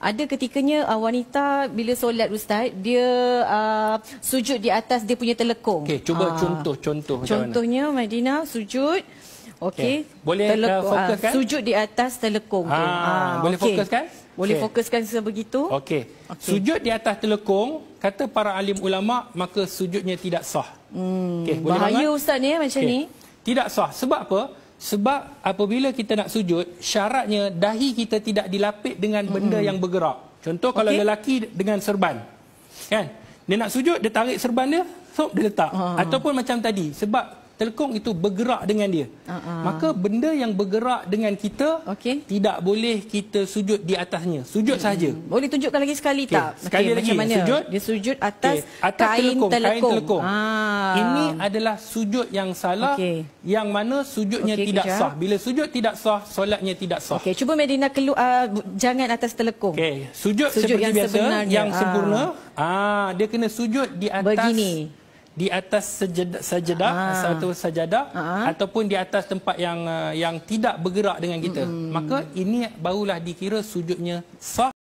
ada ketikanya uh, wanita bila solat ustaz dia uh, sujud di atas dia punya telekung okey cuba uh, contoh contoh contohnya Madina sujud okey okay. boleh uh, telekung, uh, sujud di atas telekung ha, ha, boleh okay. fokuskan boleh okay. fokuskan sebegitu okey okay. sujud di atas telekung kata para alim ulama maka sujudnya tidak sah hmm, okey bahaya ustaz ni eh, macam okay. ni tidak sah sebab apa sebab apabila kita nak sujud, syaratnya dahi kita tidak dilapik dengan benda hmm. yang bergerak. Contoh kalau okay. lelaki dengan serban. Kan? Dia nak sujud, dia tarik serban dia, so dia letak. Ha. Ataupun macam tadi, sebab Telekong itu bergerak dengan dia. Uh -uh. Maka benda yang bergerak dengan kita okay. tidak boleh kita sujud di atasnya. Sujud hmm. saja. Boleh tunjukkan lagi sekali okay. tak? Sekali okay, lagi. Mana? Sujud. Dia sujud atas, okay. atas kain telekong. telekong. Kain telekong. Ah. Ini adalah sujud yang salah okay. yang mana sujudnya okay, tidak sah. Bila sujud tidak sah, solatnya tidak sah. Okay. Cuba Medina keluar, uh, jangan atas telekong. Okay. Sujud, sujud seperti yang biasa, sebenarnya. yang sempurna. Ah. Ah, dia kena sujud di atas... Begini di atas sejedak, sejedak ah. satu sajadah ah. ataupun di atas tempat yang yang tidak bergerak dengan kita. Mm -hmm. Maka ini barulah dikira sujudnya sah.